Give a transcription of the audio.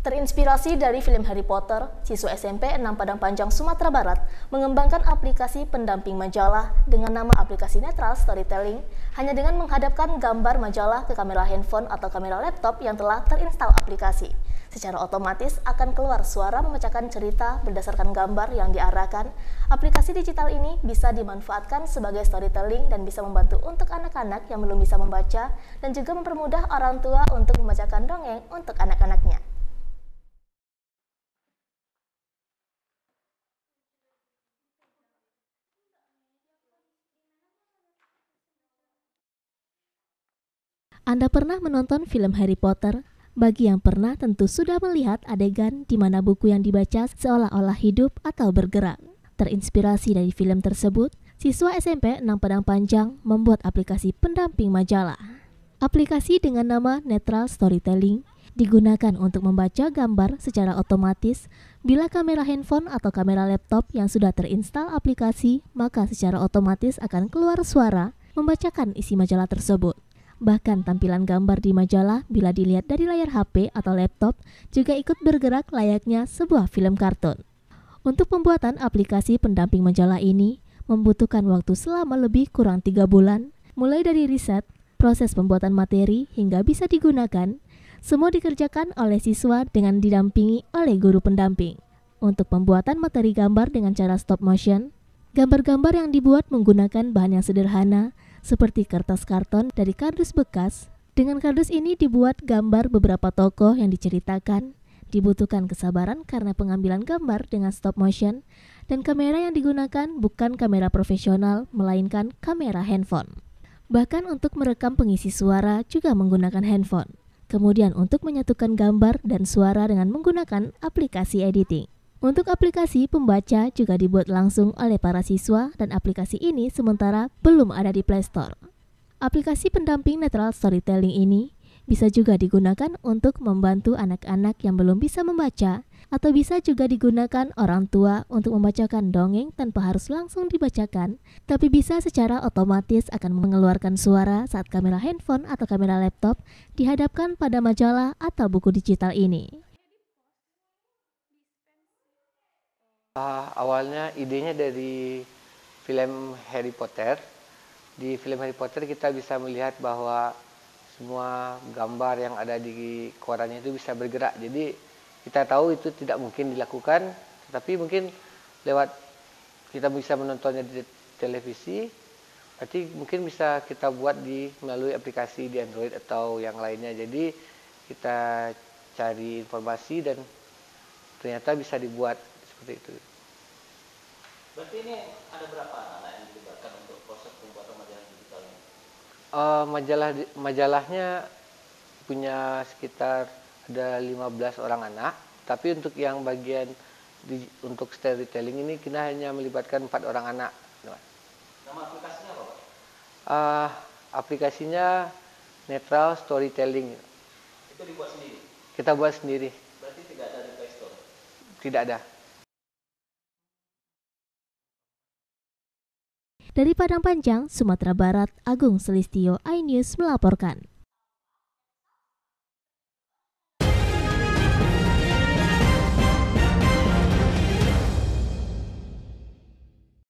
Terinspirasi dari film Harry Potter, siswa SMP 6 Padang Panjang, Sumatera Barat mengembangkan aplikasi pendamping majalah dengan nama aplikasi Netral Storytelling hanya dengan menghadapkan gambar majalah ke kamera handphone atau kamera laptop yang telah terinstal aplikasi. Secara otomatis akan keluar suara memecahkan cerita berdasarkan gambar yang diarahkan. Aplikasi digital ini bisa dimanfaatkan sebagai storytelling dan bisa membantu untuk anak-anak yang belum bisa membaca dan juga mempermudah orang tua untuk membacakan dongeng untuk anak-anaknya. Anda pernah menonton film Harry Potter? Bagi yang pernah tentu sudah melihat adegan di mana buku yang dibaca seolah-olah hidup atau bergerak. Terinspirasi dari film tersebut, siswa SMP 6 Padang Panjang membuat aplikasi pendamping majalah. Aplikasi dengan nama Netral Storytelling digunakan untuk membaca gambar secara otomatis. Bila kamera handphone atau kamera laptop yang sudah terinstal aplikasi, maka secara otomatis akan keluar suara membacakan isi majalah tersebut. Bahkan tampilan gambar di majalah bila dilihat dari layar HP atau laptop juga ikut bergerak layaknya sebuah film kartun. Untuk pembuatan aplikasi pendamping majalah ini membutuhkan waktu selama lebih kurang tiga bulan, mulai dari riset, proses pembuatan materi hingga bisa digunakan, semua dikerjakan oleh siswa dengan didampingi oleh guru pendamping. Untuk pembuatan materi gambar dengan cara stop motion, gambar-gambar yang dibuat menggunakan bahan yang sederhana seperti kertas karton dari kardus bekas. Dengan kardus ini dibuat gambar beberapa tokoh yang diceritakan. Dibutuhkan kesabaran karena pengambilan gambar dengan stop motion dan kamera yang digunakan bukan kamera profesional melainkan kamera handphone. Bahkan untuk merekam pengisi suara juga menggunakan handphone. Kemudian untuk menyatukan gambar dan suara dengan menggunakan aplikasi editing. Untuk aplikasi pembaca juga dibuat langsung oleh para siswa dan aplikasi ini sementara belum ada di Play Store. Aplikasi pendamping natural storytelling ini bisa juga digunakan untuk membantu anak-anak yang belum bisa membaca atau bisa juga digunakan orang tua untuk membacakan dongeng tanpa harus langsung dibacakan, tapi bisa secara otomatis akan mengeluarkan suara saat kamera handphone atau kamera laptop dihadapkan pada majalah atau buku digital ini. Uh, awalnya idenya dari film Harry Potter. Di film Harry Potter kita bisa melihat bahwa semua gambar yang ada di kuarannya itu bisa bergerak. Jadi kita tahu itu tidak mungkin dilakukan, tetapi mungkin lewat kita bisa menontonnya di televisi, berarti mungkin bisa kita buat di melalui aplikasi di Android atau yang lainnya. Jadi kita cari informasi dan ternyata bisa dibuat seperti itu. Berarti ini ada berapa anak yang dilibatkan untuk proses pembuatan majalah digital ini? Uh, majalah majalahnya punya sekitar ada 15 orang anak, tapi untuk yang bagian di, untuk storytelling ini kita hanya melibatkan empat orang anak. Nama aplikasinya apa? Uh, aplikasinya Netral Storytelling. Itu dibuat sendiri? Kita buat sendiri. Berarti tidak ada di Play Store? Tidak ada. Dari Padang Panjang, Sumatera Barat, Agung Selistio, iNews melaporkan.